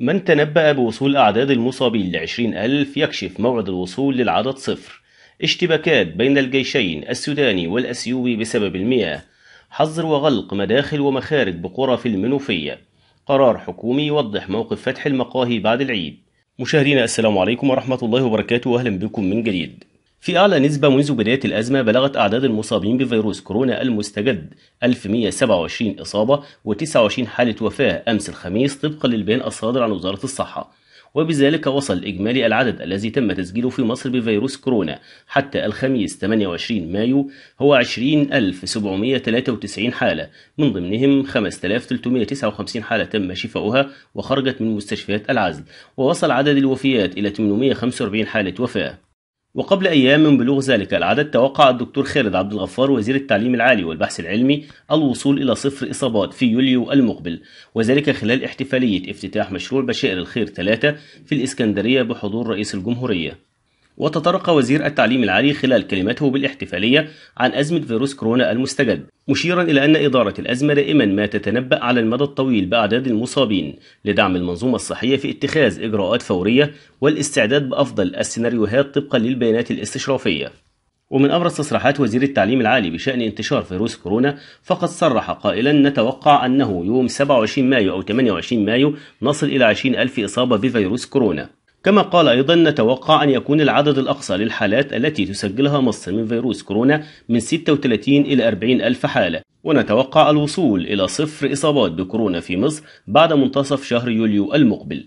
من تنبأ بوصول أعداد المصابين لعشرين ألف يكشف موعد الوصول للعدد صفر اشتباكات بين الجيشين السوداني والأثيوبي بسبب المياه حظر وغلق مداخل ومخارج بقرى في المنوفية قرار حكومي يوضح موقف فتح المقاهي بعد العيد مشاهدينا السلام عليكم ورحمة الله وبركاته وأهلا بكم من جديد في أعلى نسبة منذ بداية الأزمة بلغت أعداد المصابين بفيروس كورونا المستجد 1127 إصابة و29 حالة وفاة أمس الخميس طبقا للبيان الصادر عن وزارة الصحة وبذلك وصل إجمالي العدد الذي تم تسجيله في مصر بفيروس كورونا حتى الخميس 28 مايو هو 20793 حالة من ضمنهم 5359 حالة تم شفاؤها وخرجت من مستشفيات العزل ووصل عدد الوفيات إلى 845 حالة وفاة وقبل أيام من بلوغ ذلك العدد توقع الدكتور خالد عبد الغفار وزير التعليم العالي والبحث العلمي الوصول إلى صفر إصابات في يوليو المقبل وذلك خلال احتفالية افتتاح مشروع بشائر الخير ثلاثة في الإسكندرية بحضور رئيس الجمهورية وتطرق وزير التعليم العالي خلال كلمته بالاحتفالية عن أزمة فيروس كورونا المستجد مشيرا إلى أن إدارة الأزمة دائما ما تتنبأ على المدى الطويل بأعداد المصابين لدعم المنظومة الصحية في اتخاذ إجراءات فورية والاستعداد بأفضل السيناريوهات طبقا للبيانات الاستشرافية ومن أبرز تصريحات وزير التعليم العالي بشأن انتشار فيروس كورونا فقد صرح قائلا نتوقع أنه يوم 27 مايو أو 28 مايو نصل إلى 20 ألف إصابة بفيروس كورونا كما قال أيضا نتوقع أن يكون العدد الأقصى للحالات التي تسجلها مصر من فيروس كورونا من 36 إلى 40 ألف حالة ونتوقع الوصول إلى صفر إصابات بكورونا في مصر بعد منتصف شهر يوليو المقبل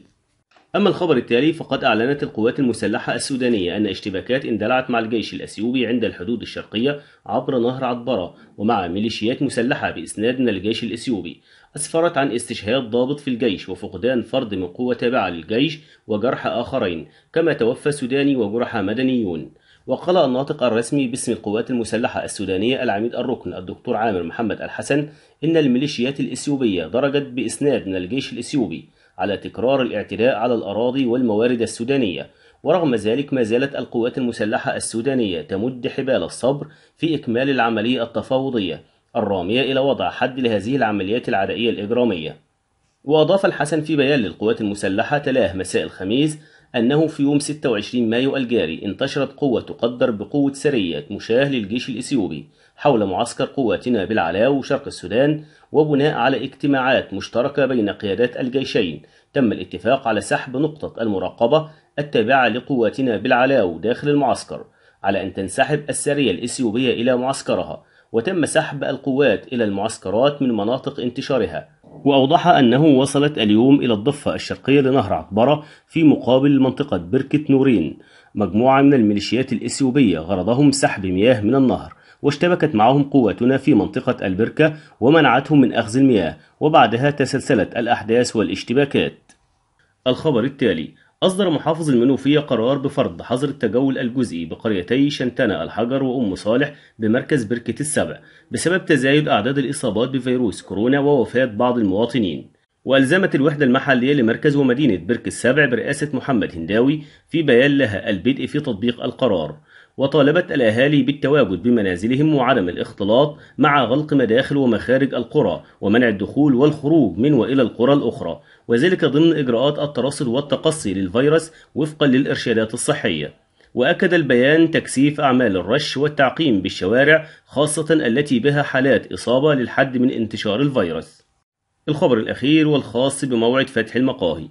أما الخبر التالي فقد أعلنت القوات المسلحة السودانية أن اشتباكات اندلعت مع الجيش الأثيوبي عند الحدود الشرقية عبر نهر عطبرة ومع ميليشيات مسلحة بإسناد من الجيش الأثيوبي أسفرت عن استشهاد ضابط في الجيش وفقدان فرد من قوة تابعة للجيش وجرح آخرين كما توفى سوداني وجرح مدنيون وقال الناطق الرسمي باسم القوات المسلحة السودانية العميد الركن الدكتور عامر محمد الحسن إن الميليشيات الإثيوبية درجت بإسناد من الجيش الإثيوبي على تكرار الاعتداء على الأراضي والموارد السودانية ورغم ذلك ما زالت القوات المسلحة السودانية تمد حبال الصبر في إكمال العملية التفاوضية الرامية إلى وضع حد لهذه العمليات العدائية الإجرامية وأضاف الحسن في بيان للقوات المسلحة تلاه مساء الخميس أنه في يوم 26 مايو الجاري انتشرت قوة تقدر بقوة سرية مشاه للجيش الإثيوبي حول معسكر قواتنا بالعلاو وشرق السودان وبناء على اجتماعات مشتركة بين قيادات الجيشين تم الاتفاق على سحب نقطة المراقبة التابعة لقواتنا بالعلاو داخل المعسكر على أن تنسحب السرية الإثيوبية إلى معسكرها وتم سحب القوات إلى المعسكرات من مناطق انتشارها وأوضح أنه وصلت اليوم إلى الضفة الشرقية لنهر عقبرة في مقابل منطقة بركة نورين مجموعة من الميليشيات الإثيوبية غرضهم سحب مياه من النهر واشتبكت معهم قواتنا في منطقة البركة ومنعتهم من أخذ المياه وبعدها تسلسلت الأحداث والاشتباكات الخبر التالي أصدر محافظ المنوفية قرار بفرض حظر التجول الجزئي بقريتي شنتنة الحجر وأم صالح بمركز بركة السبع بسبب تزايد أعداد الإصابات بفيروس كورونا ووفاة بعض المواطنين وألزمت الوحدة المحلية لمركز ومدينة بركة السبع برئاسة محمد هنداوي في بيان لها البدء في تطبيق القرار وطالبت الأهالي بالتواجد بمنازلهم وعدم الاختلاط مع غلق مداخل ومخارج القرى ومنع الدخول والخروج من وإلى القرى الأخرى وذلك ضمن إجراءات الترصد والتقصي للفيروس وفقا للإرشادات الصحية وأكد البيان تكثيف أعمال الرش والتعقيم بالشوارع خاصة التي بها حالات إصابة للحد من انتشار الفيروس الخبر الأخير والخاص بموعد فتح المقاهي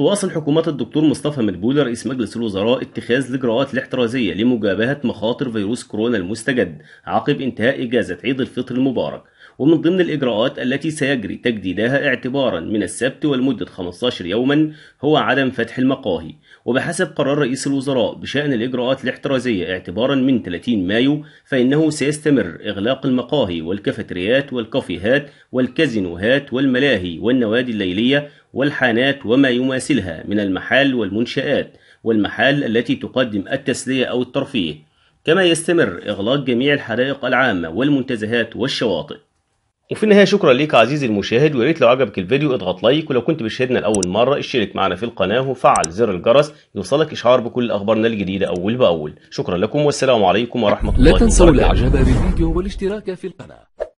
تواصل حكومات الدكتور مصطفى مدبولي رئيس مجلس الوزراء اتخاذ الإجراءات الاحترازية لمجابهة مخاطر فيروس كورونا المستجد عقب انتهاء إجازة عيد الفطر المبارك ومن ضمن الإجراءات التي سيجري تجديدها اعتبارا من السبت ولمدة 15 يوما هو عدم فتح المقاهي وبحسب قرار رئيس الوزراء بشأن الإجراءات الاحترازية اعتبارا من 30 مايو فإنه سيستمر إغلاق المقاهي والكافتريات والكافيهات والكازينوهات والملاهي والنوادي الليلية والحانات وما يماثلها من المحال والمنشآت والمحال التي تقدم التسلية أو الترفيه كما يستمر إغلاق جميع الحدائق العامة والمنتزهات والشواطئ وفي النهاية شكرا لك عزيزي المشاهد وياريت لو عجبك الفيديو اضغط لايك ولو كنت بتشاهدنا لأول مرة اشترك معنا في القناة وفعل زر الجرس يوصلك إشعار بكل أخبارنا الجديدة أول بأول شكرا لكم والسلام عليكم ورحمة الله وبركاته لا تنسوا الإعجاب بالفيديو والاشتراك في القناة